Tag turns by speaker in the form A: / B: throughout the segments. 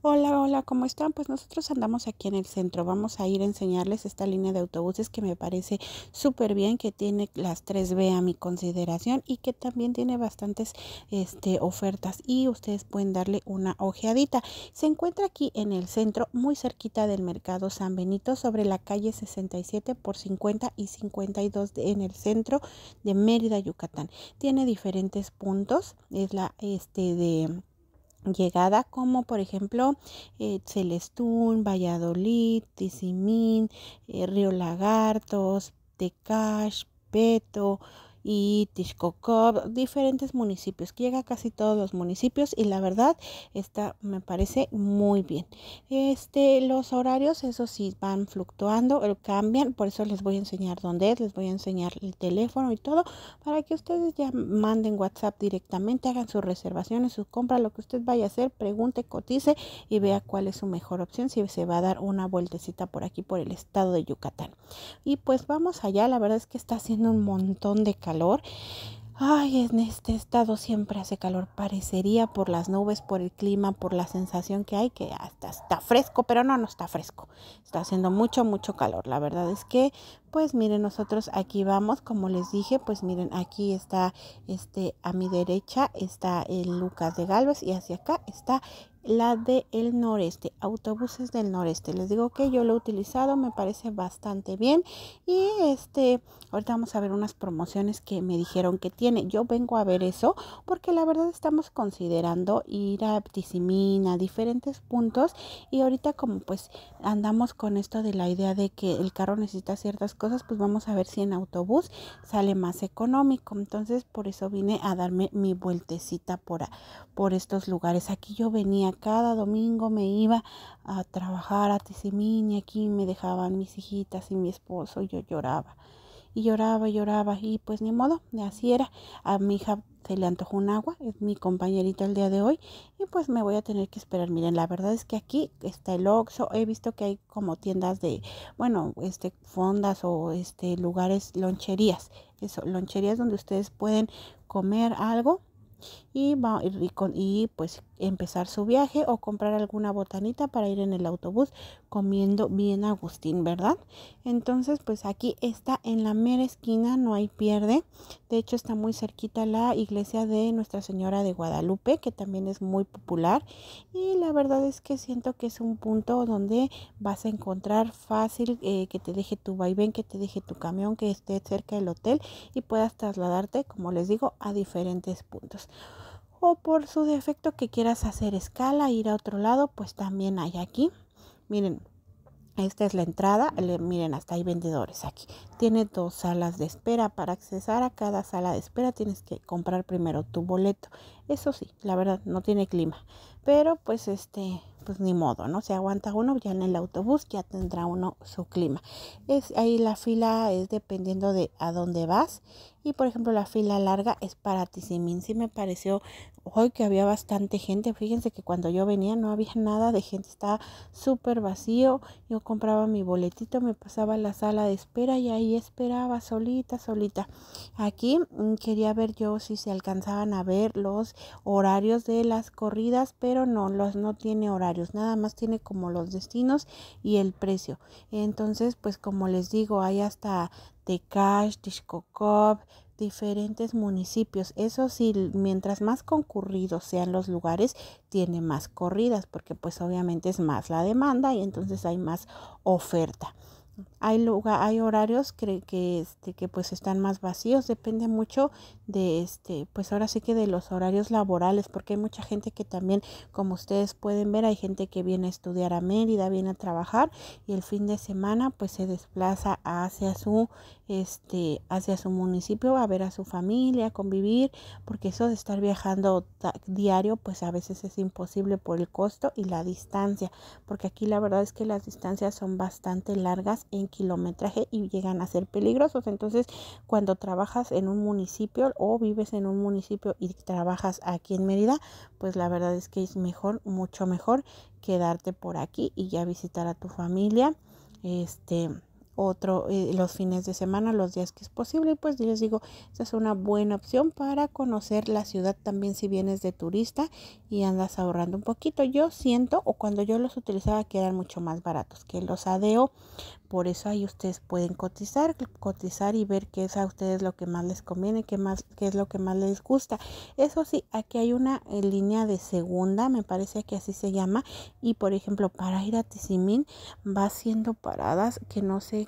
A: Hola, hola, ¿cómo están? Pues nosotros andamos aquí en el centro. Vamos a ir a enseñarles esta línea de autobuses que me parece súper bien, que tiene las 3B a mi consideración y que también tiene bastantes este, ofertas y ustedes pueden darle una ojeadita. Se encuentra aquí en el centro, muy cerquita del mercado San Benito, sobre la calle 67 por 50 y 52 en el centro de Mérida, Yucatán. Tiene diferentes puntos. Es la este de llegada como por ejemplo eh, Celestún, Valladolid, Tizimín, eh, Río Lagartos, Tecash, Peto, y Tishkokov, diferentes municipios, que llega a casi todos los municipios y la verdad esta me parece muy bien. Este, los horarios, eso sí, van fluctuando, eh, cambian, por eso les voy a enseñar dónde es, les voy a enseñar el teléfono y todo, para que ustedes ya manden WhatsApp directamente, hagan sus reservaciones, sus compras, lo que usted vaya a hacer, pregunte, cotice y vea cuál es su mejor opción, si se va a dar una vueltecita por aquí, por el estado de Yucatán. Y pues vamos allá, la verdad es que está haciendo un montón de calor Ay, en este estado siempre hace calor, parecería por las nubes, por el clima, por la sensación que hay, que hasta está fresco, pero no, no está fresco. Está haciendo mucho, mucho calor. La verdad es que pues miren nosotros aquí vamos como les dije pues miren aquí está este a mi derecha está el Lucas de Galvez y hacia acá está la de el noreste autobuses del noreste les digo que yo lo he utilizado me parece bastante bien y este ahorita vamos a ver unas promociones que me dijeron que tiene yo vengo a ver eso porque la verdad estamos considerando ir a a diferentes puntos y ahorita como pues andamos con esto de la idea de que el carro necesita ciertas cosas, pues vamos a ver si en autobús sale más económico. Entonces por eso vine a darme mi vueltecita por, por estos lugares. Aquí yo venía cada domingo, me iba a trabajar a y aquí me dejaban mis hijitas y mi esposo, y yo lloraba y lloraba y lloraba y pues ni modo, así era. A mi hija se le antojó un agua, es mi compañerita el día de hoy y pues me voy a tener que esperar. Miren, la verdad es que aquí está el Oxo he visto que hay como tiendas de, bueno, este fondas o este lugares loncherías, eso, loncherías donde ustedes pueden comer algo y, pues empezar su viaje o comprar alguna botanita para ir en el autobús comiendo bien Agustín, ¿verdad? Entonces, pues aquí está en la mera esquina, no hay pierde. De hecho, está muy cerquita la iglesia de Nuestra Señora de Guadalupe, que también es muy popular. Y la verdad es que siento que es un punto donde vas a encontrar fácil eh, que te deje tu vaivén, que te deje tu camión, que esté cerca del hotel y puedas trasladarte, como les digo, a diferentes puntos o por su defecto que quieras hacer escala, ir a otro lado, pues también hay aquí. Miren, esta es la entrada. miren, hasta hay vendedores aquí. Tiene dos salas de espera. Para accesar a cada sala de espera tienes que comprar primero tu boleto. Eso sí, la verdad, no tiene clima. Pero pues este, pues ni modo, ¿no? Se aguanta uno ya en el autobús, ya tendrá uno su clima. Es, ahí la fila es dependiendo de a dónde vas y por ejemplo, la fila larga es para Tizimín. Sí me pareció hoy que había bastante gente. Fíjense que cuando yo venía no había nada de gente, estaba súper vacío. Yo compraba mi boletito, me pasaba a la sala de espera y ahí esperaba solita, solita. Aquí mm, quería ver yo si se alcanzaban a ver los horarios de las corridas, pero no, los no tiene horarios, nada más tiene como los destinos y el precio. Entonces, pues como les digo, hay hasta Tecash, Tishkokov, diferentes municipios. Eso sí, mientras más concurridos sean los lugares, tiene más corridas, porque pues obviamente es más la demanda y entonces hay más oferta hay lugar, hay horarios que, que, este, que pues están más vacíos, depende mucho de este, pues ahora sí que de los horarios laborales, porque hay mucha gente que también, como ustedes pueden ver, hay gente que viene a estudiar a Mérida, viene a trabajar y el fin de semana pues se desplaza hacia su este, hacia su municipio, a ver a su familia, a convivir, porque eso de estar viajando diario pues a veces es imposible por el costo y la distancia, porque aquí la verdad es que las distancias son bastante largas en kilometraje y llegan a ser peligrosos. Entonces, cuando trabajas en un municipio o vives en un municipio y trabajas aquí en Mérida, pues la verdad es que es mejor, mucho mejor quedarte por aquí y ya visitar a tu familia. Este otro eh, los fines de semana, los días que es posible, pues les digo, esta es una buena opción para conocer la ciudad también si vienes de turista y andas ahorrando un poquito. Yo siento, o cuando yo los utilizaba, que eran mucho más baratos que los ADO, por eso ahí ustedes pueden cotizar, cotizar y ver qué es a ustedes lo que más les conviene, qué, más, qué es lo que más les gusta. Eso sí, aquí hay una eh, línea de segunda, me parece que así se llama, y por ejemplo, para ir a Tizimín va haciendo paradas que no sé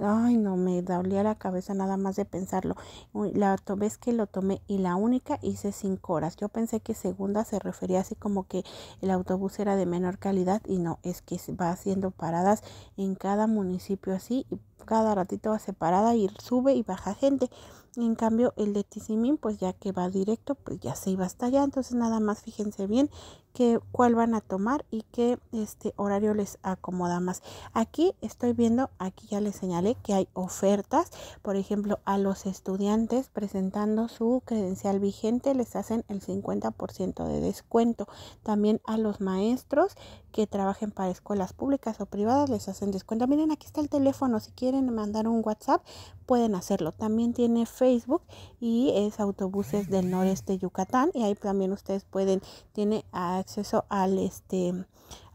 A: ay no, me dolía la cabeza nada más de pensarlo. La vez que lo tomé y la única hice cinco horas. Yo pensé que segunda se refería así como que el autobús era de menor calidad y no, es que va haciendo paradas en cada municipio así y cada ratito va separada y sube y baja gente. En cambio, el de Tizimín, pues ya que va directo, pues ya se iba hasta allá. Entonces, nada más fíjense bien que, cuál van a tomar y qué este horario les acomoda más. Aquí estoy viendo, aquí ya les señalé que hay ofertas, por ejemplo, a los estudiantes presentando su credencial vigente les hacen el 50% de descuento. También a los maestros que trabajen para escuelas públicas o privadas les hacen descuento. Miren, aquí está el teléfono, si quieren mandar un WhatsApp pueden hacerlo. También tiene Facebook y es autobuses del noreste Yucatán y ahí también ustedes pueden tiene acceso al este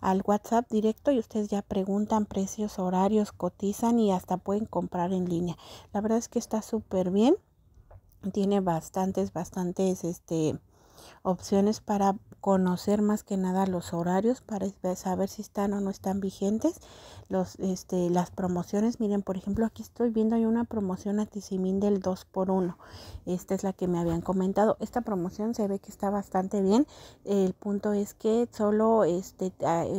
A: al WhatsApp directo y ustedes ya preguntan precios, horarios, cotizan y hasta pueden comprar en línea. La verdad es que está súper bien. Tiene bastantes, bastantes este, opciones para conocer más que nada los horarios para saber si están o no están vigentes los este las promociones miren por ejemplo aquí estoy viendo hay una promoción Tizimín del 2 por 1 esta es la que me habían comentado esta promoción se ve que está bastante bien el punto es que solo este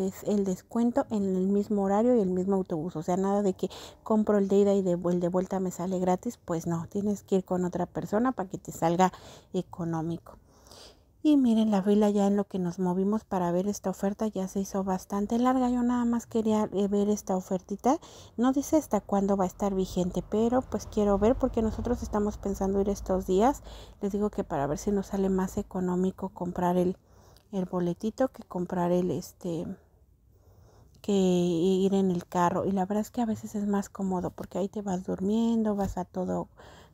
A: es el descuento en el mismo horario y el mismo autobús o sea nada de que compro el de ida y de, de vuelta me sale gratis pues no tienes que ir con otra persona para que te salga económico y miren la fila ya en lo que nos movimos para ver esta oferta ya se hizo bastante larga. Yo nada más quería eh, ver esta ofertita. No dice hasta cuándo va a estar vigente, pero pues quiero ver porque nosotros estamos pensando ir estos días. Les digo que para ver si nos sale más económico comprar el, el boletito que comprar el este que ir en el carro. Y la verdad es que a veces es más cómodo porque ahí te vas durmiendo, vas a todo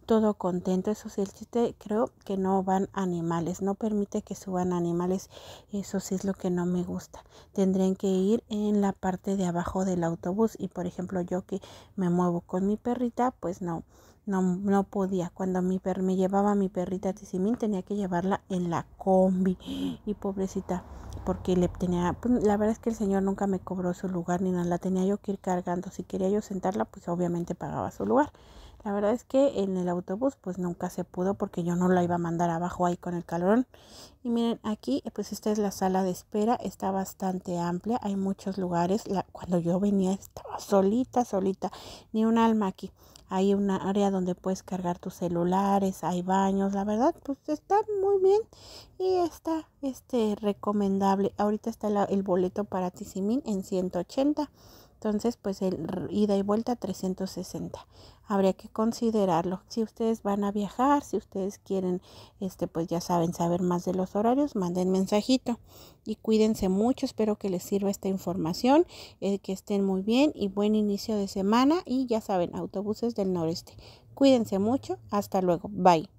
A: todo contento. Eso sí, el chiste creo que no van animales, no permite que suban animales. Eso sí es lo que no me gusta. Tendrían que ir en la parte de abajo del autobús y por ejemplo yo que me muevo con mi perrita, pues no. No, no, podía. Cuando mi me llevaba mi perrita Tizimín, tenía que llevarla en la combi. Y pobrecita, porque le tenía. Pues, la verdad es que el señor nunca me cobró su lugar ni nada. La tenía yo que ir cargando. Si quería yo sentarla, pues obviamente pagaba su lugar. La verdad es que en el autobús pues nunca se pudo porque yo no la iba a mandar abajo ahí con el calor. Y miren, aquí pues esta es la sala de espera, está bastante amplia, hay muchos lugares. cuando yo venía estaba solita, solita, ni un alma aquí. Hay una área donde puedes cargar tus celulares, hay baños, la verdad pues está muy bien y está este recomendable. Ahorita está el boleto para Tizimín en 180. Entonces, pues el ida y vuelta 360 habría que considerarlo. Si ustedes van a viajar, si ustedes quieren, este, pues ya saben, saber más de los horarios, manden mensajito y cuídense mucho. Espero que les sirva esta información, eh, que estén muy bien y buen inicio de semana y ya saben, autobuses del noreste. Cuídense mucho, hasta luego, bye.